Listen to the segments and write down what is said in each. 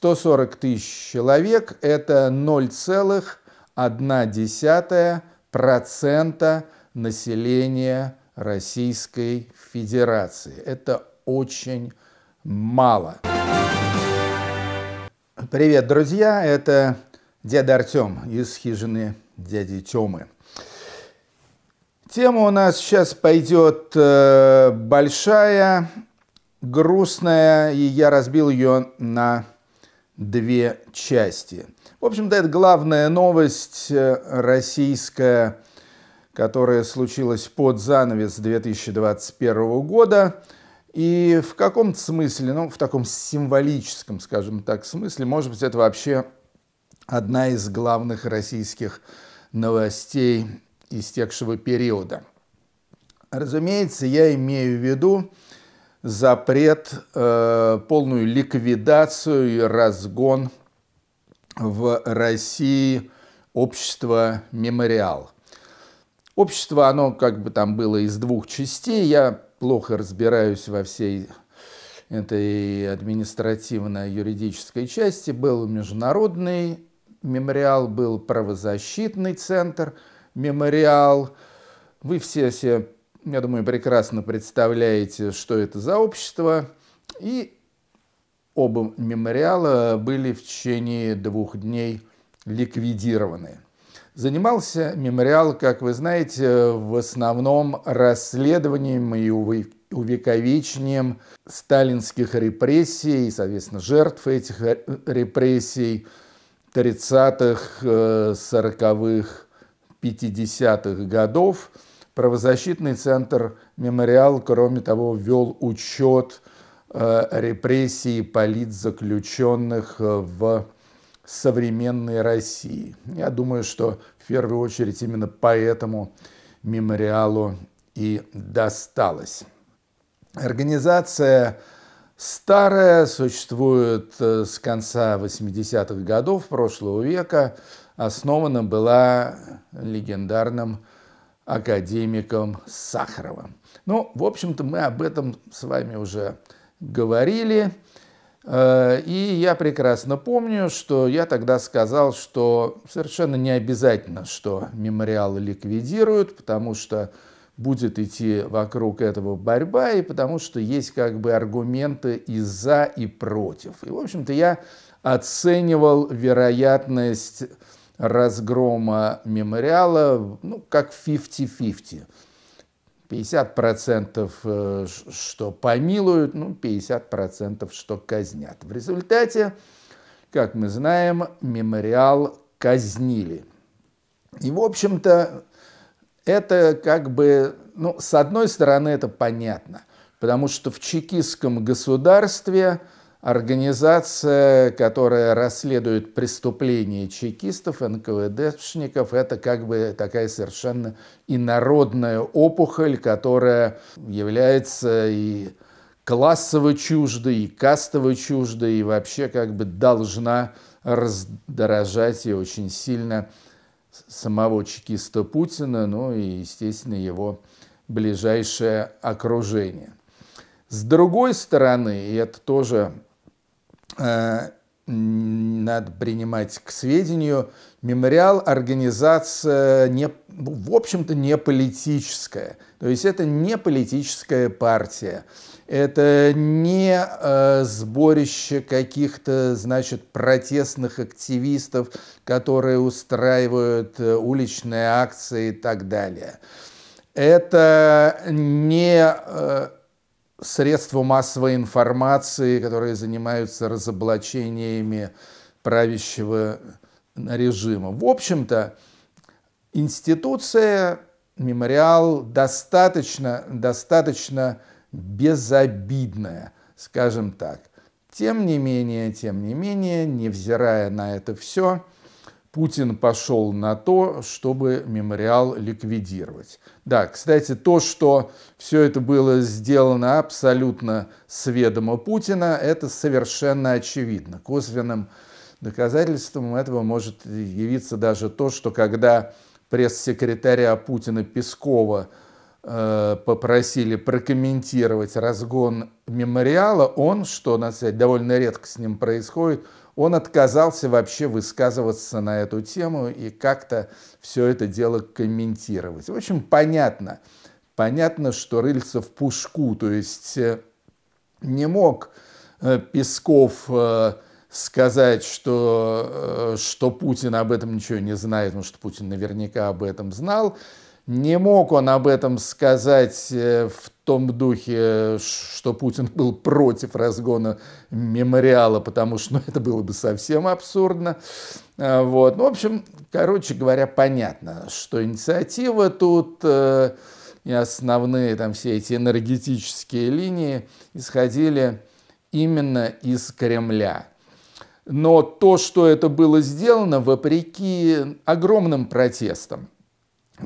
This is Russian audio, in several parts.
140 тысяч человек – это 0,1% населения Российской Федерации. Это очень мало. Привет, друзья! Это дядя Артем из хижины дяди Темы. Тема у нас сейчас пойдет э, большая, грустная, и я разбил ее на две части. В общем-то, это главная новость э, российская, которая случилась под занавес 2021 года. И в каком-то смысле, ну, в таком символическом, скажем так, смысле, может быть, это вообще одна из главных российских новостей истекшего периода. Разумеется, я имею в виду запрет, э, полную ликвидацию и разгон в России общества «Мемориал». Общество, оно как бы там было из двух частей. Я плохо разбираюсь во всей этой административно-юридической части. Был международный мемориал, был правозащитный центр мемориал. Вы все себе я думаю, прекрасно представляете, что это за общество. И оба мемориала были в течение двух дней ликвидированы. Занимался мемориал, как вы знаете, в основном расследованием и увековечением сталинских репрессий соответственно, жертв этих репрессий 30-х, 40-х, 50-х годов – Правозащитный центр «Мемориал», кроме того, вел учет э, репрессий политзаключенных э, в современной России. Я думаю, что в первую очередь именно поэтому мемориалу и досталось. Организация старая, существует э, с конца 80-х годов прошлого века, основана была легендарным академиком Сахаровым. Ну, в общем-то, мы об этом с вами уже говорили. Э, и я прекрасно помню, что я тогда сказал, что совершенно не обязательно, что мемориал ликвидируют, потому что будет идти вокруг этого борьба, и потому что есть как бы аргументы и за, и против. И, в общем-то, я оценивал вероятность разгрома мемориала, ну, как 50-50. 50% э, что помилуют, ну, 50% что казнят. В результате, как мы знаем, мемориал казнили. И, в общем-то, это как бы, ну, с одной стороны, это понятно, потому что в чекистском государстве – Организация, которая расследует преступления чекистов, НКВДшников, это как бы такая совершенно инородная опухоль, которая является и классово чуждой, и кастово чуждой, и вообще как бы должна раздорожать и очень сильно самого чекиста Путина, ну и, естественно, его ближайшее окружение. С другой стороны, и это тоже Э, надо принимать к сведению, мемориал – организация, не, в общем-то, не политическая. То есть это не политическая партия. Это не э, сборище каких-то, значит, протестных активистов, которые устраивают э, уличные акции и так далее. Это не... Э, средства массовой информации, которые занимаются разоблачениями правящего режима. В общем-то, институция, мемориал достаточно, достаточно безобидная, скажем так. Тем не менее, тем не менее, невзирая на это все, Путин пошел на то, чтобы мемориал ликвидировать. Да, кстати, то, что все это было сделано абсолютно сведомо Путина, это совершенно очевидно. Косвенным доказательством этого может явиться даже то, что когда пресс-секретаря Путина Пескова э, попросили прокомментировать разгон мемориала, он, что, на самом деле довольно редко с ним происходит – он отказался вообще высказываться на эту тему и как-то все это дело комментировать. В общем, понятно, понятно, что Рыльцев пушку, то есть э, не мог э, Песков э, сказать, что, что Путин об этом ничего не знает, потому что Путин наверняка об этом знал. Не мог он об этом сказать э, в том духе, э, что Путин был против разгона мемориала, потому что ну, это было бы совсем абсурдно. А, вот. Ну, в общем, короче говоря, понятно, что инициатива тут э, и основные там все эти энергетические линии исходили именно из Кремля. Но то, что это было сделано, вопреки огромным протестам –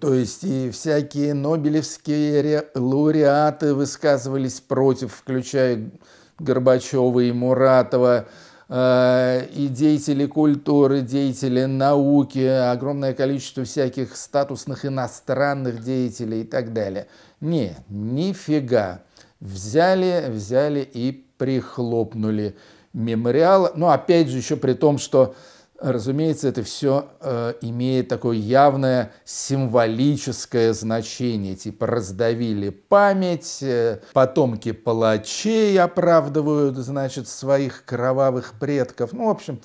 то есть и всякие нобелевские лауреаты высказывались против, включая Горбачева и Муратова, э, и деятели культуры, деятели науки, огромное количество всяких статусных иностранных деятелей и так далее. Не, нифига. Взяли, взяли и прихлопнули мемориал. Но ну, опять же, еще при том, что Разумеется, это все э, имеет такое явное символическое значение, типа раздавили память, э, потомки палачей оправдывают, значит, своих кровавых предков. Ну, в общем,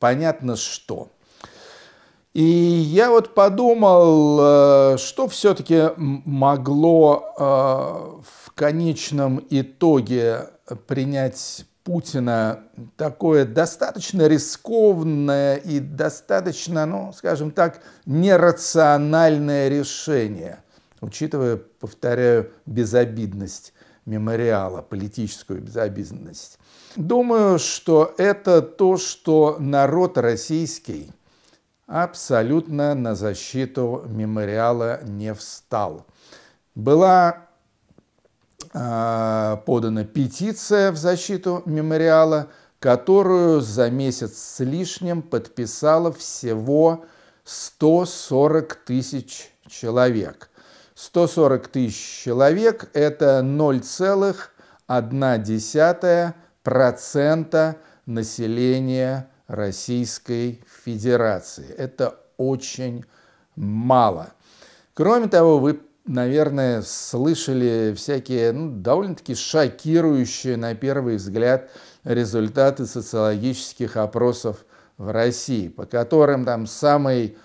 понятно что. И я вот подумал, э, что все-таки могло э, в конечном итоге принять Путина такое достаточно рискованное и достаточно, ну, скажем так, нерациональное решение, учитывая, повторяю, безобидность мемориала, политическую безобидность. Думаю, что это то, что народ российский абсолютно на защиту мемориала не встал. Была Э, подана петиция в защиту мемориала, которую за месяц с лишним подписало всего 140 тысяч человек. 140 тысяч человек – это 0,1% населения Российской Федерации. Это очень мало. Кроме того, вы наверное, слышали всякие ну, довольно-таки шокирующие на первый взгляд результаты социологических опросов в России, по которым там самый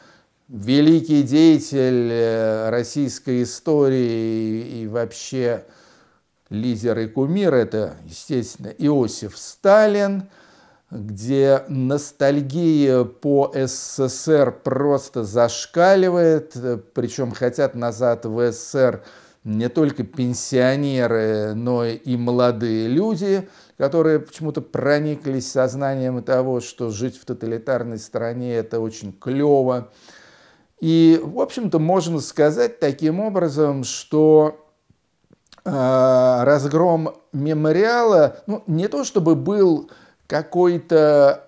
великий деятель э, российской истории и вообще лидер и кумир это, естественно, Иосиф Сталин – где ностальгия по СССР просто зашкаливает, э, причем хотят назад в СССР не только пенсионеры, но и молодые люди, которые почему-то прониклись сознанием того, что жить в тоталитарной стране это очень клево. И, в общем-то, можно сказать таким образом, что э, разгром мемориала, ну, не то чтобы был какой-то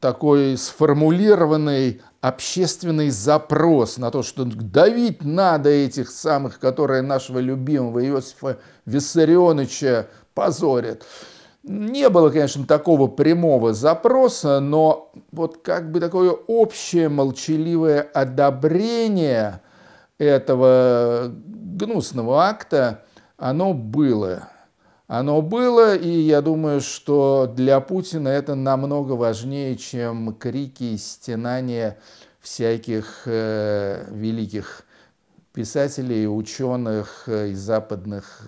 такой сформулированный общественный запрос на то, что давить надо этих самых, которые нашего любимого Иосифа Виссарионовича позорят. Не было, конечно, такого прямого запроса, но вот как бы такое общее молчаливое одобрение этого гнусного акта, оно было оно было, и я думаю, что для Путина это намного важнее, чем крики и стенания всяких э, великих писателей, ученых э, и западных,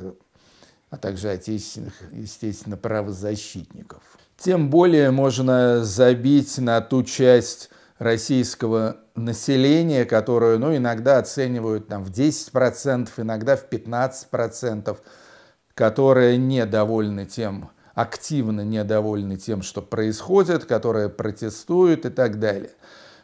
а также отечественных, естественно, правозащитников. Тем более можно забить на ту часть российского населения, которую ну, иногда оценивают там, в 10%, иногда в 15% которые недовольны тем, активно недовольны тем, что происходит, которые протестуют и так далее.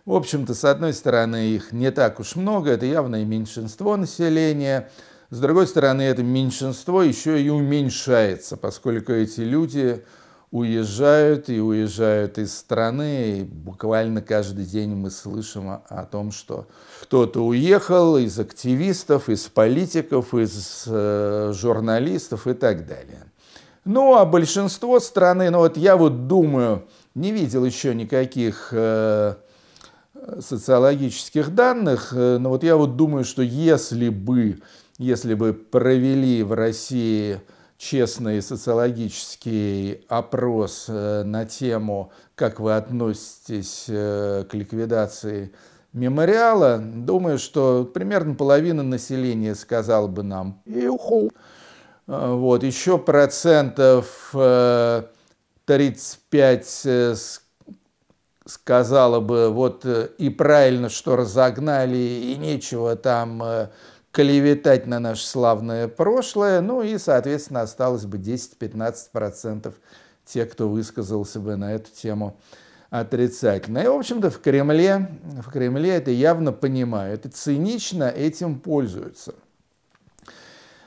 В общем-то, с одной стороны, их не так уж много, это явное меньшинство населения. С другой стороны, это меньшинство еще и уменьшается, поскольку эти люди уезжают и уезжают из страны. И буквально каждый день мы слышим о, о том, что кто-то уехал из активистов, из политиков, из э, журналистов и так далее. Ну, а большинство страны, ну вот я вот думаю, не видел еще никаких э, социологических данных, э, но вот я вот думаю, что если бы, если бы провели в России честный социологический опрос э, на тему, как вы относитесь э, к ликвидации мемориала, думаю, что примерно половина населения сказала бы нам «Юху». Э, вот, еще процентов 35 сказала бы, вот и правильно, что разогнали, и нечего там клеветать на наше славное прошлое, ну и, соответственно, осталось бы 10-15% тех, кто высказался бы на эту тему отрицательно. И, в общем-то, в Кремле, в Кремле это явно понимают это цинично этим пользуются.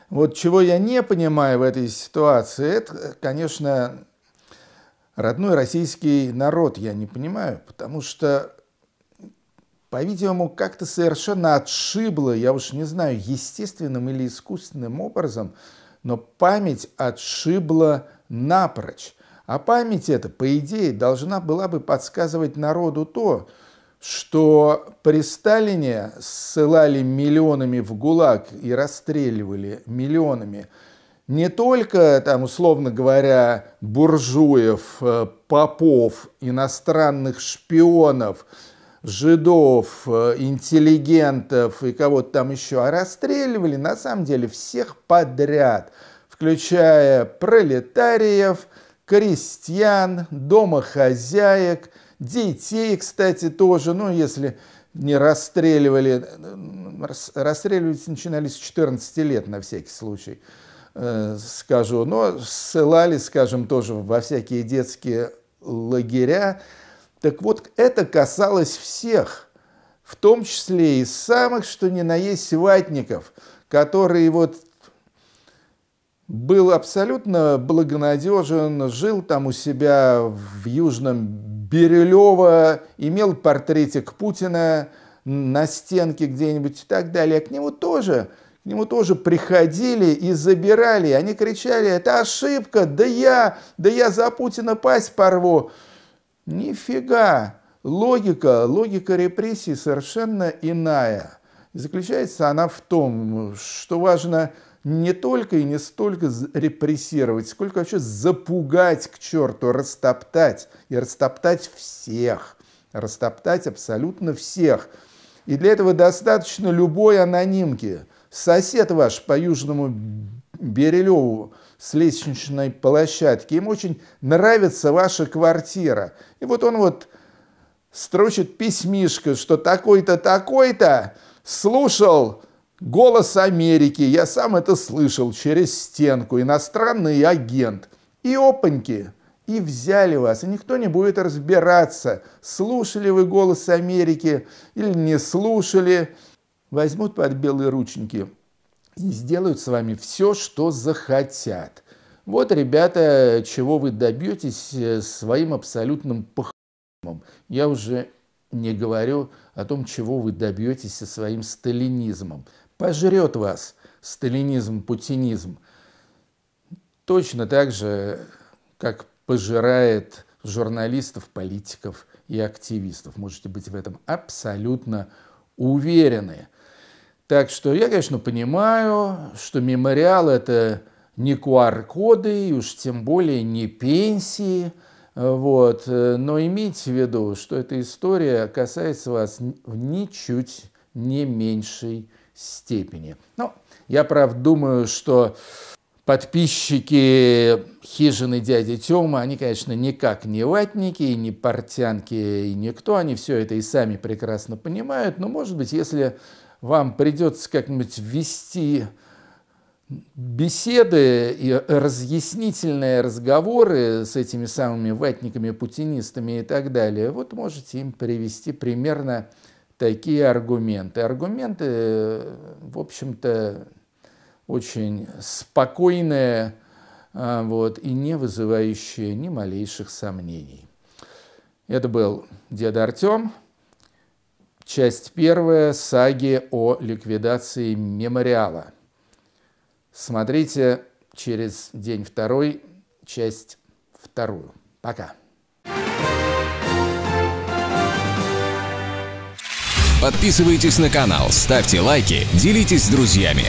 Вот чего я не понимаю в этой ситуации, это, конечно, родной российский народ я не понимаю, потому что по-видимому, как-то совершенно отшибло, я уж не знаю, естественным или искусственным образом, но память отшибла напрочь. А память эта, по идее, должна была бы подсказывать народу то, что при Сталине ссылали миллионами в ГУЛАГ и расстреливали миллионами не только, там, условно говоря, буржуев, э, попов, иностранных шпионов – жидов, э, интеллигентов и кого-то там еще, а расстреливали на самом деле всех подряд, включая пролетариев, крестьян, домохозяек, детей, кстати, тоже, ну, если не расстреливали, расстреливать начинали с 14 лет на всякий случай, э, скажу, но ссылали, скажем, тоже во всякие детские лагеря, так вот, это касалось всех, в том числе и самых, что ни на есть, ватников, которые вот был абсолютно благонадежен, жил там у себя в Южном Бирюлево, имел портретик Путина на стенке где-нибудь и так далее. к нему тоже к нему тоже приходили и забирали. Они кричали, это ошибка, да я, да я за Путина пасть порву. Нифига! Логика, логика репрессий совершенно иная. заключается она в том, что важно не только и не столько репрессировать, сколько вообще запугать к черту, растоптать. И растоптать всех. Растоптать абсолютно всех. И для этого достаточно любой анонимки. Сосед ваш по Южному Берилеву с лестничной площадки. Им очень нравится ваша квартира. И вот он вот строчит письмишко, что такой-то, такой-то слушал «Голос Америки». Я сам это слышал через стенку. Иностранный агент. И опаньки, и взяли вас, и никто не будет разбираться, слушали вы «Голос Америки» или не слушали. Возьмут под белые рученьки и сделают с вами все, что захотят. Вот, ребята, чего вы добьетесь э, своим абсолютным похуем. Я уже не говорю о том, чего вы добьетесь со своим сталинизмом. Пожрет вас сталинизм, путинизм. Точно так же, как пожирает журналистов, политиков и активистов. Можете быть в этом абсолютно уверены. Так что я, конечно, понимаю, что мемориал – это не QR-коды, и уж тем более не пенсии. Э, вот. Э, но имейте в виду, что эта история касается вас в ничуть не меньшей степени. Ну, я, правда, думаю, что подписчики хижины дяди Тёма, они, конечно, никак не ватники, и не портянки, и никто, они все это и сами прекрасно понимают, но, может быть, если вам придется как-нибудь вести беседы и разъяснительные разговоры с этими самыми ватниками, путинистами и так далее, вот можете им привести примерно такие аргументы. Аргументы, в общем-то, очень спокойные а, вот, и не вызывающие ни малейших сомнений. Это был дед Артем. Часть первая саги о ликвидации мемориала. Смотрите через день второй, часть вторую. Пока. Подписывайтесь на канал, ставьте лайки, делитесь с друзьями.